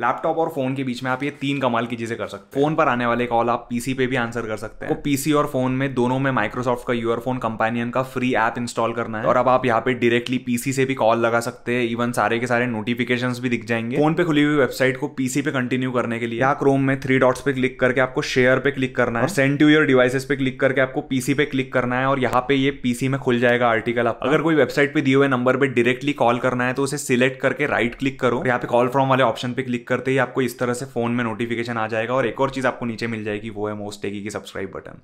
laptop और phone के बीच में आप ये तीन कमाल की चीजें कर सकते हैं फोन पर आने वाले कॉल आप पीसी पे भी आंसर कर सकते हैं पीसी और फोन में दोनों में माइक्रोसॉफ्ट का यूरफोन कंपेनियन का फ्री ऐप इंस्टॉल करना है और अब आप यहाँ पे डायरेक्टली पीसी से भी कॉल लगा सकते हैं इवन सारे के सारे नोटिफिकेशन भी दिख जाएंगे फोन पे खुली हुई वेबसाइट को पीसी पे कंटिन्यू करने के लिए या क्रोम में थ्री डॉट्स पे क्लिक करके आपको शेयर पे क्लिक करना है सेंड टू योर डिवाइसेस पे क्लिक करके आपको पीसी पे क्लिक करना है और यहाँ पे ये पीसी में खुल जाएगा आर्टिकल आप अगर कोई वेबसाइट पे दिए हुए नंबर पे डायरेक्टली कॉल करना है तो उसे सिलेक्ट करके राइट क्लिक करो यहाँ पे कॉल फ्रॉम वाले ऑप्शन पे क्लिक करते ही आपको इस तरह से फ़ोन में नोटिफिकेशन आ जाएगा और एक और चीज़ आपको नीचे मिल जाएगी वो है मोस्ट टेकी की सब्सक्राइब बटन